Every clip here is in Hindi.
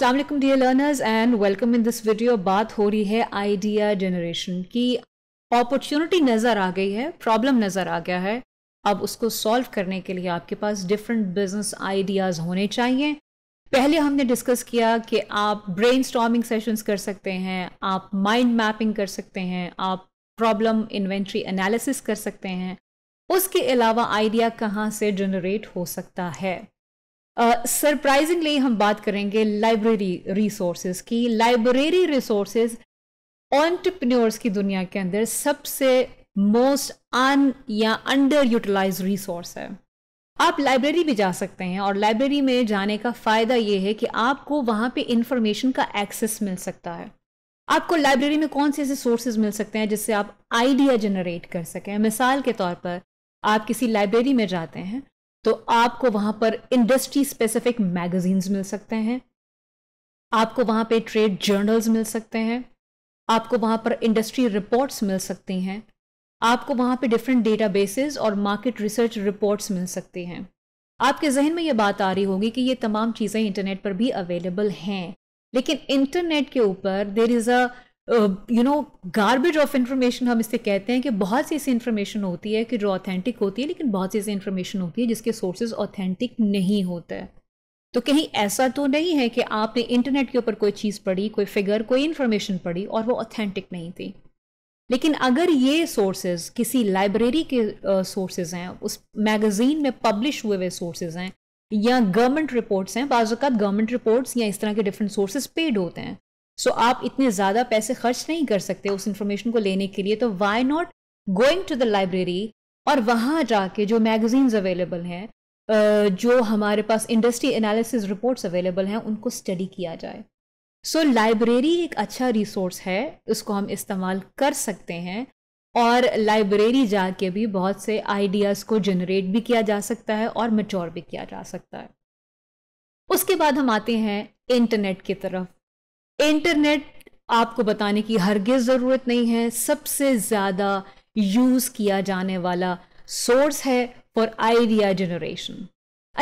वालेकुम dear learners and welcome in this video बात हो रही है आइडिया जनरेशन की अपॉर्चुनिटी नज़र आ गई है प्रॉब्लम नज़र आ गया है अब उसको सॉल्व करने के लिए आपके पास डिफरेंट बिजनेस आइडियाज़ होने चाहिए पहले हमने डिस्कस किया कि आप ब्रेन स्टॉमिंग सेशंस कर सकते हैं आप माइंड मैपिंग कर सकते हैं आप प्रॉब्लम इन्वेंट्री एनालिसिस कर सकते हैं उसके अलावा आइडिया कहाँ से जनरेट हो सकता है सरप्राइजिंगली uh, हम बात करेंगे लाइब्रेरी रिसोर्सेज की लाइब्रेरी रिसोर्सेज ऑन्टरप्रन्योर्स की दुनिया के अंदर सबसे मोस्ट अन या अंडर यूटिलाइज रिसोर्स है आप लाइब्रेरी भी जा सकते हैं और लाइब्रेरी में जाने का फ़ायदा ये है कि आपको वहां पे इंफॉर्मेशन का एक्सेस मिल सकता है आपको लाइब्रेरी में कौन से ऐसे सोर्सेज मिल सकते हैं जिससे आप आइडिया जनरेट कर सकें मिसाल के तौर पर आप किसी लाइब्रेरी में जाते हैं तो आपको वहां पर इंडस्ट्री स्पेसिफिक मैगजीन्स मिल सकते हैं आपको वहां पे ट्रेड जर्नल्स मिल सकते हैं आपको वहां पर इंडस्ट्री रिपोर्ट्स मिल सकती हैं आपको वहां पे डिफरेंट डेटाबेसेस और मार्केट रिसर्च रिपोर्ट्स मिल सकती हैं आपके जहन में ये बात आ रही होगी कि ये तमाम चीज़ें इंटरनेट पर भी अवेलेबल हैं लेकिन इंटरनेट के ऊपर there is a you know garbage of information हम इससे कहते हैं कि बहुत सी ऐसी इन्फॉर्मेशन होती है कि जो ऑथेंटिक होती है लेकिन बहुत सी ऐसी इन्फॉर्मेशन होती है जिसके सोर्सेज ऑथेंटिक नहीं होते हैं तो कहीं ऐसा तो नहीं है कि आपने इंटरनेट के ऊपर कोई चीज़ पढ़ी कोई फिगर कोई इन्फॉर्मेशन पढ़ी और वो ऑथेंटिक नहीं थी लेकिन अगर ये सोर्सेज किसी लाइब्रेरी के सोर्सेज हैं उस मैगज़ीन में पब्लिश हुए हुए सोर्सेज हैं या गवर्नमेंट रिपोर्ट्स हैं बाज़ात गवर्नमेंट रिपोर्ट्स या इस तरह के डिफरेंट सोर्सेज पेड होते हैं सो आप इतने ज़्यादा पैसे खर्च नहीं कर सकते उस इंफॉर्मेशन को लेने के लिए तो why not going to the library और वहाँ जाके जो मैगजीन्स अवेलेबल हैं जो हमारे पास इंडस्ट्री एनालिसिस रिपोर्ट्स अवेलेबल हैं उनको स्टडी किया जाए सो so, लाइब्रेरी एक अच्छा रिसोर्स है उसको हम इस्तेमाल कर सकते हैं और लाइब्रेरी जाके भी बहुत से आइडियाज़ को जनरेट भी किया जा सकता है और मेच्योर भी किया जा सकता है उसके बाद हम आते हैं इंटरनेट की तरफ इंटरनेट आपको बताने की हरगिज ज़रूरत नहीं है सबसे ज़्यादा यूज़ किया जाने वाला सोर्स है फॉर आइडिया जनरेशन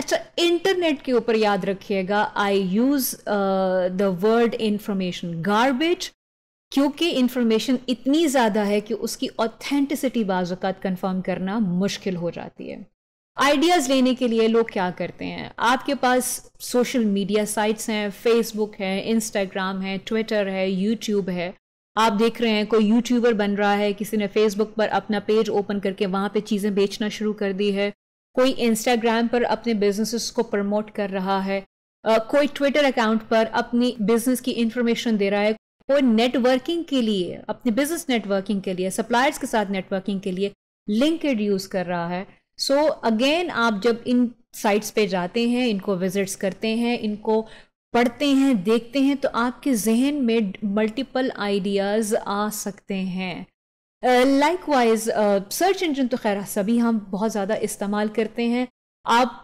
अच्छा इंटरनेट के ऊपर याद रखिएगा I use the word information garbage क्योंकि इंफॉर्मेशन इतनी ज़्यादा है कि उसकी ऑथेंटिसिटी बाज़ात कन्फर्म करना मुश्किल हो जाती है आइडियाज़ लेने के लिए लोग क्या करते हैं आपके पास सोशल मीडिया साइट्स हैं फेसबुक है इंस्टाग्राम है ट्विटर है यूट्यूब है आप देख रहे हैं कोई यूट्यूबर बन रहा है किसी ने फेसबुक पर अपना पेज ओपन करके वहाँ पे चीज़ें बेचना शुरू कर दी है कोई इंस्टाग्राम पर अपने बिजनेसेस को प्रमोट कर रहा है कोई ट्विटर अकाउंट पर अपनी बिजनेस की इंफॉर्मेशन दे रहा है कोई नेटवर्किंग के लिए अपनी बिजनेस नेटवर्किंग के लिए सप्लायर्स के साथ नेटवर्किंग के लिए लिंकड यूज कर रहा है सो so, अगेन आप जब इन साइट्स पे जाते हैं इनको विजिट्स करते हैं इनको पढ़ते हैं देखते हैं तो आपके जहन में मल्टीपल आइडियाज़ आ सकते हैं लाइक वाइज सर्च इंजन तो खैर सभी हम बहुत ज़्यादा इस्तेमाल करते हैं आप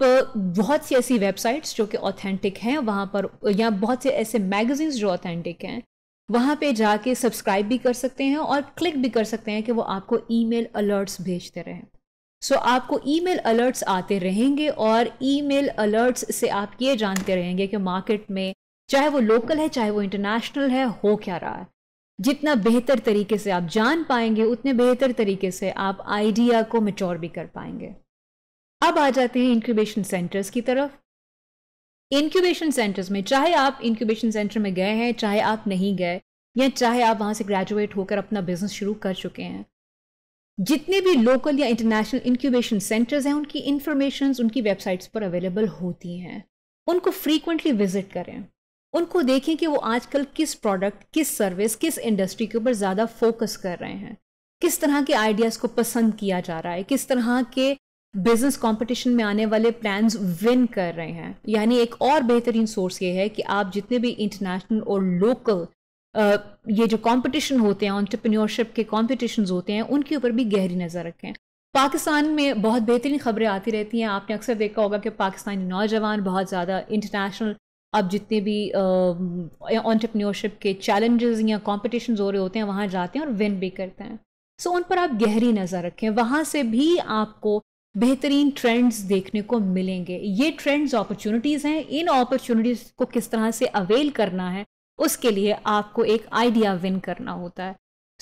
बहुत सी ऐसी वेबसाइट्स जो कि ऑथेंटिक हैं वहाँ पर या बहुत से ऐसे मैगजीन्स जो ऑथेंटिक हैं वहाँ पे जाके सब्सक्राइब भी कर सकते हैं और क्लिक भी कर सकते हैं कि वो आपको ईमेल अलर्ट्स भेजते रहें सो so, आपको ईमेल अलर्ट्स आते रहेंगे और ईमेल अलर्ट्स से आप ये जानते रहेंगे कि मार्केट में चाहे वो लोकल है चाहे वो इंटरनेशनल है हो क्या रहा है जितना बेहतर तरीके से आप जान पाएंगे उतने बेहतर तरीके से आप आइडिया को मेच्योर भी कर पाएंगे अब आ जाते हैं इंक्यूबेशन सेंटर्स की तरफ इंक्यूबेशन सेंटर्स में चाहे आप इंक्यूबेशन सेंटर में गए हैं चाहे आप नहीं गए या चाहे आप वहाँ से ग्रेजुएट होकर अपना बिजनेस शुरू कर चुके हैं जितने भी लोकल या इंटरनेशनल इंक्यूबेशन सेंटर्स हैं उनकी इंफॉर्मेशन उनकी वेबसाइट्स पर अवेलेबल होती हैं उनको फ्रीक्वेंटली विजिट करें उनको देखें कि वो आजकल किस प्रोडक्ट किस सर्विस किस इंडस्ट्री के ऊपर ज़्यादा फोकस कर रहे हैं किस तरह के आइडियाज़ को पसंद किया जा रहा है किस तरह के बिजनेस कंपटीशन में आने वाले प्लान्स विन कर रहे हैं यानी एक और बेहतरीन सोर्स ये है कि आप जितने भी इंटरनेशनल और लोकल ये जो कंपटीशन होते हैं ऑन्टरप्रीनियोरशिप के कॉम्पिटिशन होते हैं उनके ऊपर भी गहरी नज़र रखें पाकिस्तान में बहुत बेहतरीन खबरें आती रहती हैं आपने अक्सर देखा होगा कि पाकिस्तानी नौजवान बहुत ज़्यादा इंटरनेशनल अब जितने भी ऑन्टरप्रीनियोरशिप के चैलेंजेस या कॉम्पिटिशन हो रहे होते हैं वहाँ जाते हैं और विन भी करते हैं सो उन पर आप गहरी नज़र रखें वहाँ से भी आपको बेहतरीन ट्रेंड्स देखने को मिलेंगे ये ट्रेंड्स अपॉर्चुनिटीज़ हैं इन अपॉर्चुनिटीज़ को किस तरह से अवेल करना है उसके लिए आपको एक आइडिया विन करना होता है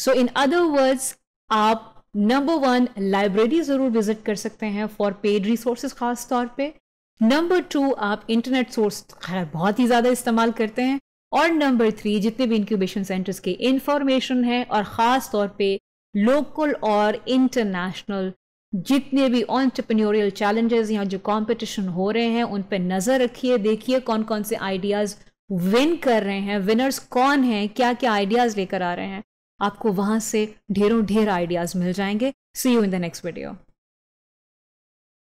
सो इन अदर वर्ड्स आप नंबर वन लाइब्रेरी ज़रूर विजिट कर सकते हैं फॉर पेड रिसोर्स खास तौर पे नंबर टू आप इंटरनेट सोर्स खैर बहुत ही ज़्यादा इस्तेमाल करते हैं और नंबर थ्री जितने भी इंक्यूबेशन सेंटर्स के इंफॉर्मेशन है और ख़ास तौर पे लोकल और इंटरनेशनल जितने भी ऑन्टरप्रनोरियल चैलेंजेस या जो कंपटीशन हो रहे हैं उन पर नज़र रखिए देखिए कौन कौन से आइडियाज़ विन कर रहे हैं विनर्स कौन हैं क्या क्या आइडियाज़ लेकर आ रहे हैं आपको वहां से ढेरों ढेर आइडियाज़ मिल जाएंगे see you in the next video